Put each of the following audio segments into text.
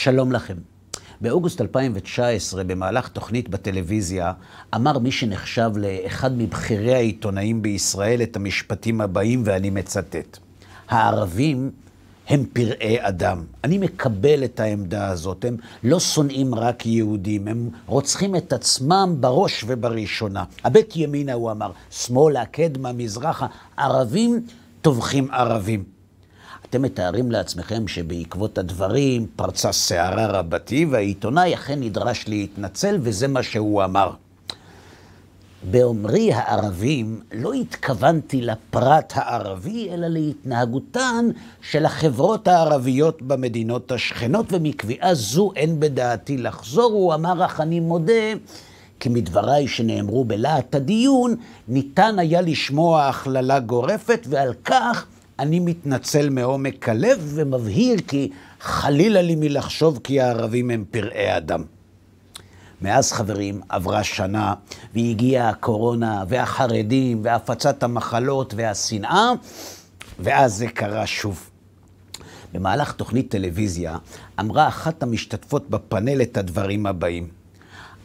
שלום לכם. באוגוסט 2019, במהלך תוכנית בטלוויזיה, אמר מי שנחשב לאחד מבכירי העיתונאים בישראל את המשפטים הבאים, ואני מצטט: הערבים הם פראי אדם. אני מקבל את העמדה הזאת. הם לא שונאים רק יהודים, הם רוצחים את עצמם בראש ובראשונה. הבית ימינה, הוא אמר, שמאלה, קדמה, מזרחה, ערבים טובחים ערבים. אתם מתארים לעצמכם שבעקבות הדברים פרצה סערה רבתי והעיתונאי אכן נדרש להתנצל וזה מה שהוא אמר. באומרי הערבים, לא התכוונתי לפרט הערבי, אלא להתנהגותן של החברות הערביות במדינות השכנות, ומקביעה זו אין בדעתי לחזור. הוא אמר, אך אני מודה, כי מדבריי שנאמרו בלהט הדיון, ניתן היה לשמוע הכללה גורפת, ועל כך אני מתנצל מעומק הלב ומבהיר כי חלילה לי מלחשוב כי הערבים הם פראי אדם. מאז, חברים, עברה שנה, והגיעה הקורונה, והחרדים, והפצת המחלות, והשנאה, ואז זה קרה שוב. במהלך תוכנית טלוויזיה אמרה אחת המשתתפות בפאנל את הדברים הבאים: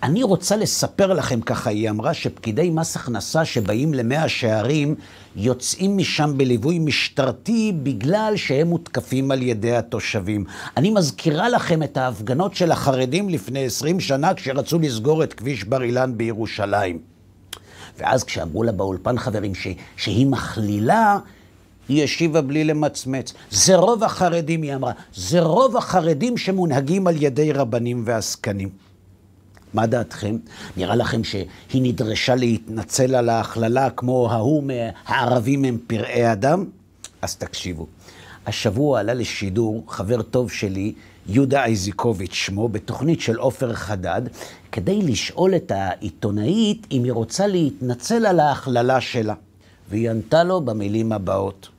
אני רוצה לספר לכם, ככה היא אמרה, שפקידי מס הכנסה שבאים למאה שערים יוצאים משם בליווי משטרתי בגלל שהם מותקפים על ידי התושבים. אני מזכירה לכם את ההפגנות של החרדים לפני 20 שנה כשרצו לסגור את כביש בר אילן בירושלים. ואז כשאמרו לה באולפן, חברים, ש- שהיא מכלילה, היא השיבה בלי למצמץ. זה רוב החרדים, היא אמרה, זה רוב החרדים שמונהגים על ידי רבנים ועסקנים. מה דעתכם? נראה לכם שהיא נדרשה להתנצל על ההכללה כמו ההוא מהערבים הם פראי אדם? אז תקשיבו. השבוע עלה לשידור חבר טוב שלי, יהודה איזיקוביץ' שמו, בתוכנית של עופר חדד, כדי לשאול את העיתונאית אם היא רוצה להתנצל על ההכללה שלה. והיא ענתה לו במילים הבאות: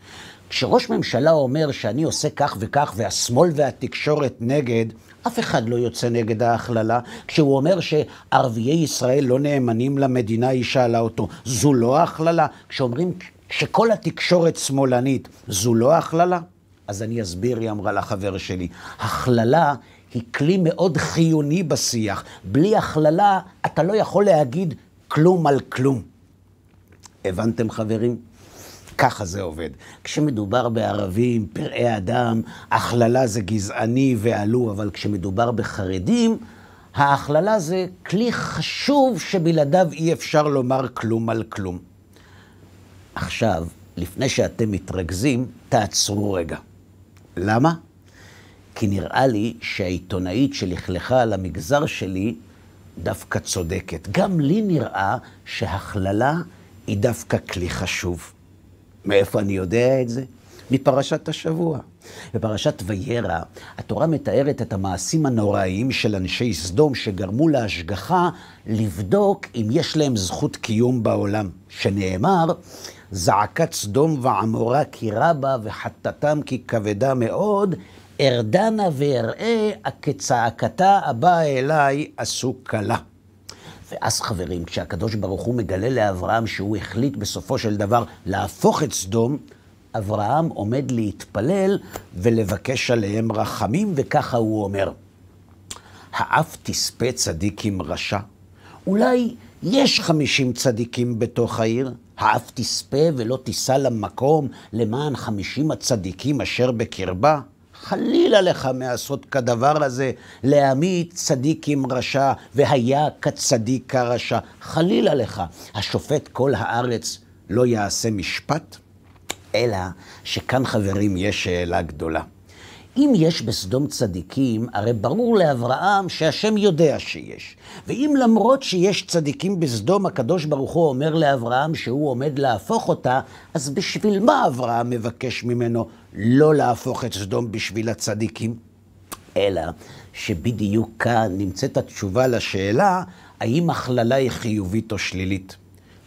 כשראש ממשלה אומר שאני עושה כך וכך והשמאל והתקשורת נגד, אף אחד לא יוצא נגד ההכללה. כשהוא אומר שערביי ישראל לא נאמנים למדינה, היא שאלה אותו, זו לא הכללה? כשאומרים שכל התקשורת שמאלנית, זו לא הכללה? אז אני אסביר, היא אמרה לחבר שלי. הכללה היא כלי מאוד חיוני בשיח. בלי הכללה אתה לא יכול להגיד כלום על כלום. הבנתם, חברים? ככה זה עובד. כשמדובר בערבים, פראי אדם, הכללה זה גזעני ועלו, אבל כשמדובר בחרדים, ההכללה זה כלי חשוב שבלעדיו אי אפשר לומר כלום על כלום. עכשיו, לפני שאתם מתרכזים, תעצרו רגע. למה? כי נראה לי שהעיתונאית שלכלכה על המגזר שלי דווקא צודקת. גם לי נראה שהכללה היא דווקא כלי חשוב. מאיפה אני יודע את זה? מפרשת השבוע. בפרשת וירא, התורה מתארת את המעשים הנוראיים של אנשי סדום שגרמו להשגחה לבדוק אם יש להם זכות קיום בעולם, שנאמר, זעקת סדום ועמורה כי רבה וחטאתם כי כבדה מאוד, ארדנה ואראה כצעקתה הבאה אליי עשו כלה. ואז חברים, כשהקדוש ברוך הוא מגלה לאברהם שהוא החליט בסופו של דבר להפוך את סדום, אברהם עומד להתפלל ולבקש עליהם רחמים, וככה הוא אומר, האף תספה צדיק עם רשע? אולי יש חמישים צדיקים בתוך העיר, האף תספה ולא תישא למקום למען חמישים הצדיקים אשר בקרבה? חלילה לך מעשות כדבר הזה, להעמיד צדיק עם רשע, והיה כצדיק כרשע. חלילה לך. השופט כל הארץ לא יעשה משפט? אלא שכאן, חברים, יש שאלה גדולה. אם יש בסדום צדיקים, הרי ברור לאברהם שהשם יודע שיש. ואם למרות שיש צדיקים בסדום, הקדוש ברוך הוא אומר לאברהם שהוא עומד להפוך אותה, אז בשביל מה אברהם מבקש ממנו לא להפוך את סדום בשביל הצדיקים? אלא שבדיוק כאן נמצאת התשובה לשאלה, האם הכללה היא חיובית או שלילית.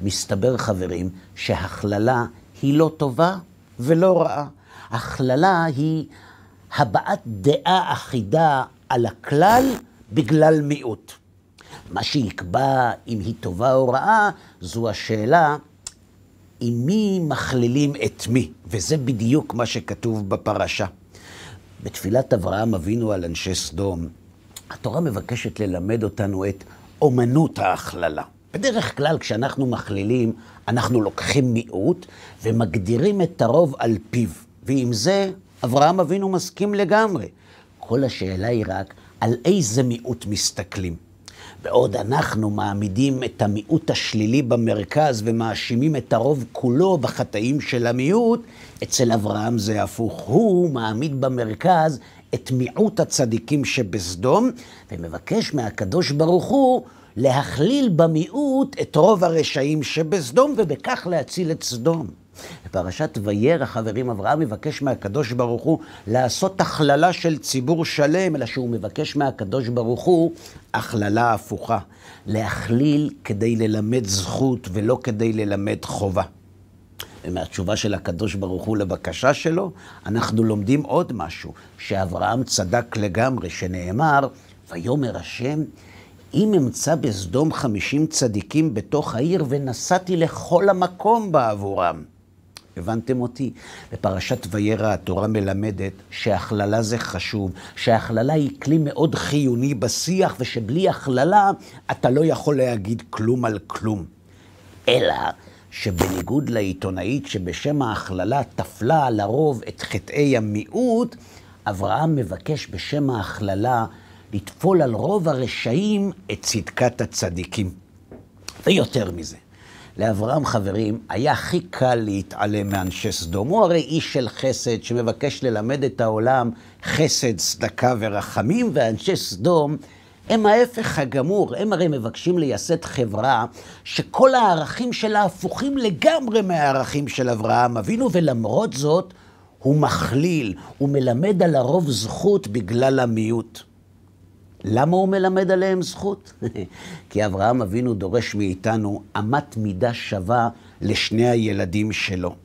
מסתבר, חברים, שהכללה היא לא טובה ולא רעה. הכללה היא... הבעת דעה אחידה על הכלל בגלל מיעוט. מה שיקבע אם היא טובה או רעה, זו השאלה עם מי מכלילים את מי, וזה בדיוק מה שכתוב בפרשה. בתפילת אברהם אבינו על אנשי סדום, התורה מבקשת ללמד אותנו את אומנות ההכללה. בדרך כלל כשאנחנו מכלילים, אנחנו לוקחים מיעוט ומגדירים את הרוב על פיו, ועם זה אברהם אבינו מסכים לגמרי. כל השאלה היא רק על איזה מיעוט מסתכלים. בעוד אנחנו מעמידים את המיעוט השלילי במרכז ומאשימים את הרוב כולו בחטאים של המיעוט, אצל אברהם זה הפוך. הוא מעמיד במרכז את מיעוט הצדיקים שבסדום, ומבקש מהקדוש ברוך הוא להכליל במיעוט את רוב הרשעים שבסדום, ובכך להציל את סדום. בפרשת וירא, חברים, אברהם מבקש מהקדוש ברוך הוא לעשות הכללה של ציבור שלם, אלא שהוא מבקש מהקדוש ברוך הוא הכללה הפוכה. להכליל כדי ללמד זכות ולא כדי ללמד חובה. ומהתשובה של הקדוש ברוך הוא לבקשה שלו, אנחנו לומדים עוד משהו, שאברהם צדק לגמרי, שנאמר, ויאמר השם, אם אמצא בסדום חמישים צדיקים בתוך העיר, ונסעתי לכל המקום בעבורם. הבנתם אותי? בפרשת וירא התורה מלמדת שהכללה זה חשוב, שהכללה היא כלי מאוד חיוני בשיח, ושבלי הכללה אתה לא יכול להגיד כלום על כלום. אלא שבניגוד לעיתונאית שבשם ההכללה טפלה לרוב את חטאי המיעוט, אברהם מבקש בשם ההכללה לטפול על רוב הרשעים את צדקת הצדיקים. ויותר מזה, לאברהם, חברים, היה הכי קל להתעלם מאנשי סדום. הוא הרי איש של חסד שמבקש ללמד את העולם חסד, צדקה ורחמים, ואנשי סדום הם ההפך הגמור. הם הרי מבקשים לייסד חברה שכל הערכים שלה הפוכים לגמרי מהערכים של אברהם אבינו, ולמרות זאת הוא מכליל, הוא מלמד על הרוב זכות בגלל המיעוט. למה הוא מלמד עליהם זכות? כי אברהם אבינו דורש מאיתנו אמת מידה שווה לשני הילדים שלו.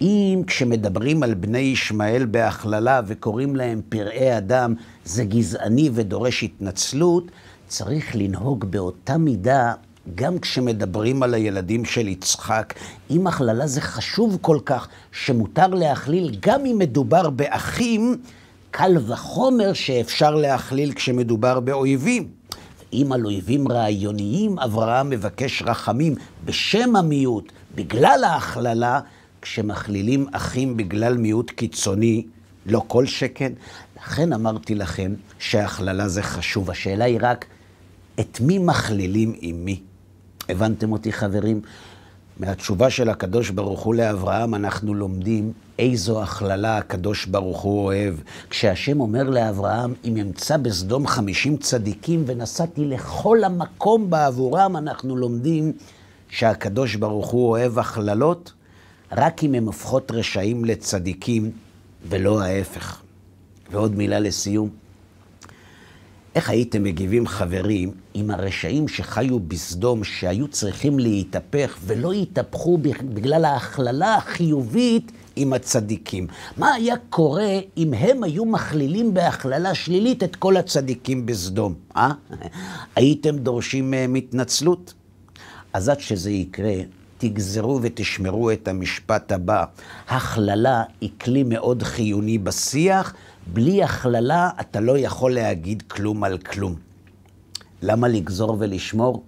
אם כשמדברים על בני ישמעאל בהכללה וקוראים להם פראי אדם, זה גזעני ודורש התנצלות, צריך לנהוג באותה מידה גם כשמדברים על הילדים של יצחק, אם הכללה זה חשוב כל כך, שמותר להכליל גם אם מדובר באחים, קל וחומר שאפשר להכליל כשמדובר באויבים. אם על אויבים רעיוניים אברהם מבקש רחמים בשם המיעוט, בגלל ההכללה, כשמכלילים אחים בגלל מיעוט קיצוני, לא כל שכן. לכן אמרתי לכם שהכללה זה חשוב. השאלה היא רק, את מי מכלילים עם מי? הבנתם אותי, חברים? מהתשובה של הקדוש ברוך הוא לאברהם אנחנו לומדים איזו הכללה הקדוש ברוך הוא אוהב. כשהשם אומר לאברהם, אם אמצא בסדום חמישים צדיקים ונסעתי לכל המקום בעבורם, אנחנו לומדים שהקדוש ברוך הוא אוהב הכללות רק אם הם הופכות רשעים לצדיקים ולא ההפך. ועוד מילה לסיום. איך הייתם מגיבים, חברים, אם הרשעים שחיו בסדום, שהיו צריכים להתהפך ולא התהפכו בגלל ההכללה החיובית עם הצדיקים? מה היה קורה אם הם היו מכלילים בהכללה שלילית את כל הצדיקים בסדום, אה? הייתם דורשים מהם התנצלות? אז עד שזה יקרה, תגזרו ותשמרו את המשפט הבא. הכללה היא כלי מאוד חיוני בשיח. בלי הכללה אתה לא יכול להגיד כלום על כלום. למה לגזור ולשמור?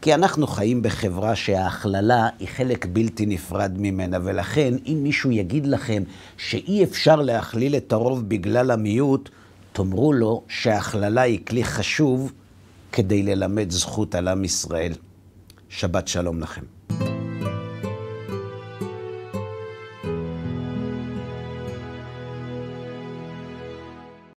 כי אנחנו חיים בחברה שההכללה היא חלק בלתי נפרד ממנה, ולכן אם מישהו יגיד לכם שאי אפשר להכליל את הרוב בגלל המיעוט, תאמרו לו שההכללה היא כלי חשוב כדי ללמד זכות על עם ישראל. שבת שלום לכם.